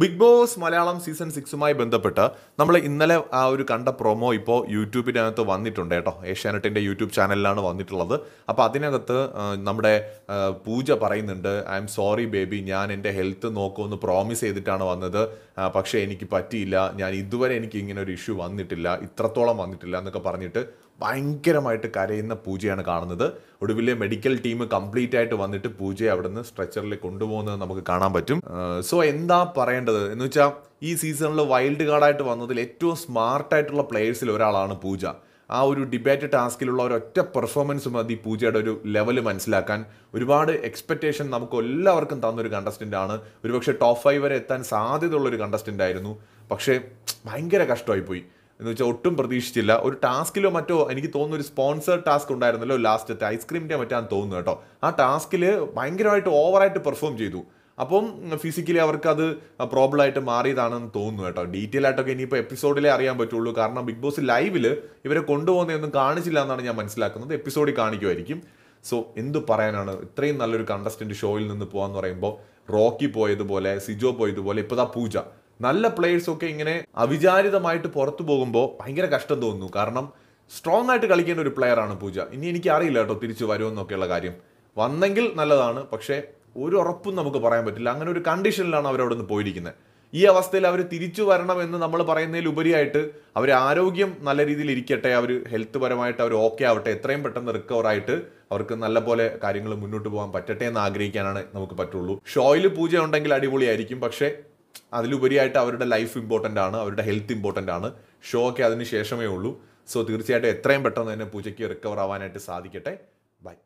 big Boss Malayalam season സിക്സുമായി ബന്ധപ്പെട്ട് നമ്മൾ ഇന്നലെ ആ ഒരു കണ്ട പ്രൊമോ ഇപ്പോൾ അകത്ത് വന്നിട്ടുണ്ട് കേട്ടോ ഏഷ്യാനെറ്റിൻ്റെ യൂട്യൂബ് ചാനലിലാണ് വന്നിട്ടുള്ളത് അപ്പോൾ അതിനകത്ത് നമ്മുടെ പൂജ പറയുന്നുണ്ട് ഐ എം സോറി ബേബി ഞാൻ എൻ്റെ ഹെൽത്ത് നോക്കുമെന്ന് പ്രോമിസ് ചെയ്തിട്ടാണ് വന്നത് പക്ഷേ എനിക്ക് പറ്റിയില്ല ഞാൻ ഇതുവരെ എനിക്ക് ഇങ്ങനെ ഒരു ഇഷ്യൂ വന്നിട്ടില്ല ഇത്രത്തോളം വന്നിട്ടില്ല എന്നൊക്കെ പറഞ്ഞിട്ട് ഭയങ്കരമായിട്ട് കരയുന്ന പൂജയാണ് കാണുന്നത് ഒടുവിൽ മെഡിക്കൽ ടീം കംപ്ലീറ്റ് ആയിട്ട് വന്നിട്ട് പൂജയെ അവിടുന്ന് സ്ട്രെച്ചറിൽ കൊണ്ടുപോകുന്നത് നമുക്ക് കാണാൻ പറ്റും സോ എന്താ പറയേണ്ടത് എന്ന് വെച്ചാൽ ഈ സീസണിൽ വൈൽഡ് കാർഡായിട്ട് വന്നതിൽ ഏറ്റവും സ്മാർട്ടായിട്ടുള്ള പ്ലെയേഴ്സിൽ ഒരാളാണ് പൂജ ആ ഒരു ഡിബേറ്റ് ടാസ്കിലുള്ള ഒരൊറ്റ പെർഫോമൻസ് മതി പൂജയുടെ ഒരു ലെവൽ മനസ്സിലാക്കാൻ ഒരുപാട് എക്സ്പെക്റ്റേഷൻ നമുക്ക് എല്ലാവർക്കും തന്നൊരു കണ്ടസ്റ്റൻ്റ് ആണ് ഒരുപക്ഷെ ടോപ്പ് ഫൈവ് വരെ എത്താൻ സാധ്യതയുള്ളൊരു കണ്ടസ്റ്റൻ്റ് ആയിരുന്നു പക്ഷേ ഭയങ്കര കഷ്ടമായിപ്പോയി എന്ന് വെച്ചാൽ ഒട്ടും പ്രതീക്ഷിച്ചില്ല ഒരു ടാസ്കിലോ മറ്റോ എനിക്ക് തോന്നുന്നു ഒരു സ്പോൺസർ ടാസ്ക് ഉണ്ടായിരുന്നല്ലോ ലാസ്റ്റത്തെ ഐസ്ക്രീമിൻ്റെ മറ്റാന്ന് തോന്നുന്നു കേട്ടോ ആ ടാസ്കിൽ ഭയങ്കരമായിട്ട് ഓവറായിട്ട് പെർഫോം ചെയ്തു അപ്പം ഫിസിക്കലി അവർക്ക് അത് പ്രോബ്ലം ആയിട്ട് മാറിയതാണെന്ന് തോന്നുന്നു കേട്ടോ ഡീറ്റെയിൽ ആയിട്ടൊക്കെ ഇനിയിപ്പോൾ എപ്പിസോഡിലേ അറിയാൻ പറ്റുള്ളൂ കാരണം ബിഗ് ബോസ് ലൈവിൽ ഇവരെ കൊണ്ടുപോകുന്നതൊന്നും കാണിച്ചില്ല എന്നാണ് ഞാൻ മനസ്സിലാക്കുന്നത് എപ്പിസോഡിൽ കാണിക്കുമായിരിക്കും സോ എന്ത് പറയാനാണ് ഇത്രയും നല്ലൊരു കണ്ടസ്റ്റൻറ്റ് ഷോയിൽ നിന്ന് പോകാമെന്ന് പറയുമ്പോൾ റോക്കി പോയതുപോലെ സിജോ പോയതുപോലെ ഇപ്പോൾ ദാ പൂജ നല്ല പ്ലെയേഴ്സൊക്കെ ഇങ്ങനെ അവിചാരിതമായിട്ട് പുറത്തു പോകുമ്പോൾ ഭയങ്കര കഷ്ടം തോന്നുന്നു കാരണം സ്ട്രോങ് ആയിട്ട് കളിക്കുന്ന ഒരു പ്ലെയറാണ് പൂജ ഇനി എനിക്ക് അറിയില്ല കേട്ടോ തിരിച്ചു വരുമെന്നൊക്കെയുള്ള കാര്യം വന്നെങ്കിൽ നല്ലതാണ് പക്ഷേ ഒരു ഉറപ്പും നമുക്ക് പറയാൻ പറ്റില്ല അങ്ങനെ ഒരു കണ്ടീഷനിലാണ് അവരവിടെ നിന്ന് പോയിരിക്കുന്നത് ഈ അവസ്ഥയിൽ അവർ തിരിച്ചു വരണമെന്ന് നമ്മൾ പറയുന്നതിൽ ഉപരിയായിട്ട് അവർ ആരോഗ്യം നല്ല രീതിയിൽ ഇരിക്കട്ടെ അവർ ഹെൽത്ത് പരമായിട്ട് അവർ ഓക്കെ ആവട്ടെ എത്രയും പെട്ടെന്ന് റിക്കവർ ആയിട്ട് അവർക്ക് നല്ല പോലെ കാര്യങ്ങൾ മുന്നോട്ട് പോകാൻ പറ്റട്ടെ എന്ന് ആഗ്രഹിക്കാനാണ് നമുക്ക് പറ്റുള്ളൂ ഷോയിൽ പൂജ ഉണ്ടെങ്കിൽ അടിപൊളിയായിരിക്കും പക്ഷേ അതിലുപരിയായിട്ട് അവരുടെ ലൈഫ് ഇമ്പോർട്ടൻ്റ് ആണ് അവരുടെ ഹെൽത്ത് ഇമ്പോർട്ടൻ്റ് ആണ് ഷോ ഒക്കെ അതിന് ശേഷമേ ഉള്ളൂ സോ തീർച്ചയായിട്ടും എത്രയും പെട്ടെന്ന് തന്നെ പൂജയ്ക്ക് റിക്കവർ ആവാനായിട്ട് സാധിക്കട്ടെ ബൈ